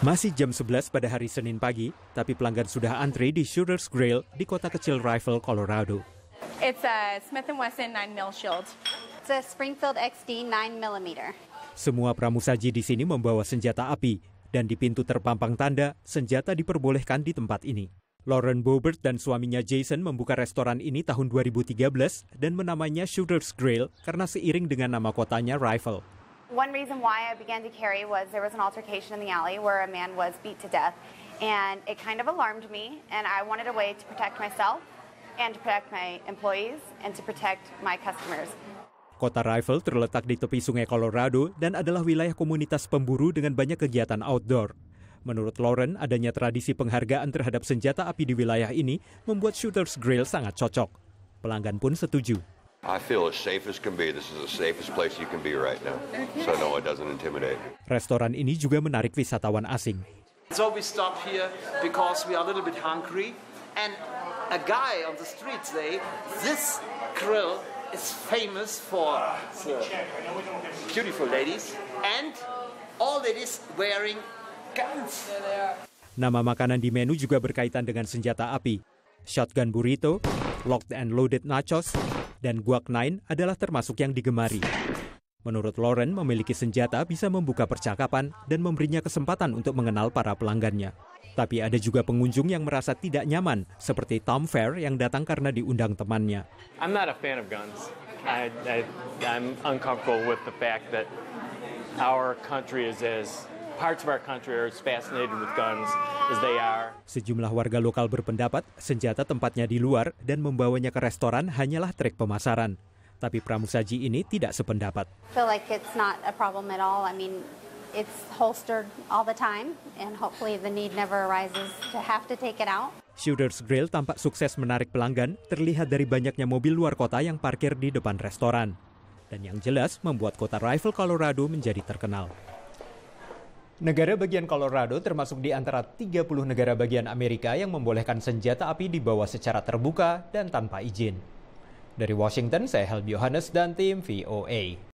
Masih jam 11 pada hari Senin pagi, tapi pelanggan sudah antri di Shooter's Grill di kota kecil Rifle, Colorado. It's a uh, Smith Wesson 9mm shield. It's a Springfield XD 9mm. Semua pramusaji di sini membawa senjata api, dan di pintu terpampang tanda, senjata diperbolehkan di tempat ini. Lauren Bobert dan suaminya Jason membuka restoran ini tahun 2013 dan menamanya Shooter's Grill karena seiring dengan nama kotanya Rifle one reason why I began to carry was there was an altercation in the alley where a man was beat to death, and it kind of alarmed me, and I wanted a way to protect myself and to protect my employees and to protect my customers. Kota Rifle terletak di tepi sungai Colorado dan adalah wilayah komunitas pemburu dengan banyak kegiatan outdoor. Menurut Lauren, adanya tradisi penghargaan terhadap senjata api di wilayah ini membuat Shooters Grill sangat cocok. Pelanggan pun setuju. Restoran ini juga menarik wisatawan asing. So we stop here because we are a little bit hungry and a guy on the street say this grill is famous for beautiful ladies and all ladies wearing guns. Nama makanan di menu juga berkaitan dengan senjata api. Shotgun burrito, locked and loaded nachos, dan nine adalah termasuk yang digemari. Menurut Lauren, memiliki senjata bisa membuka percakapan dan memberinya kesempatan untuk mengenal para pelanggannya. Tapi ada juga pengunjung yang merasa tidak nyaman, seperti Tom Fair yang datang karena diundang temannya. I'm not a fan of guns. I, I, I'm uncomfortable with the fact that our country is as Sejumlah warga lokal berpendapat senjata tempatnya di luar dan membawanya ke restoran hanyalah trik pemasaran. Tapi Pramusaji ini tidak sependapat. feel like it's not a problem at all. I mean, it's holstered all the time and hopefully the need never arises to have to take it out. Shooter's Grill tampak sukses menarik pelanggan terlihat dari banyaknya mobil luar kota yang parkir di depan restoran dan yang jelas membuat kota Rifle Colorado menjadi terkenal. Negara bagian Colorado termasuk di antara 30 negara bagian Amerika yang membolehkan senjata api dibawa secara terbuka dan tanpa izin. Dari Washington, saya Helbi Yohanes dan tim VOA.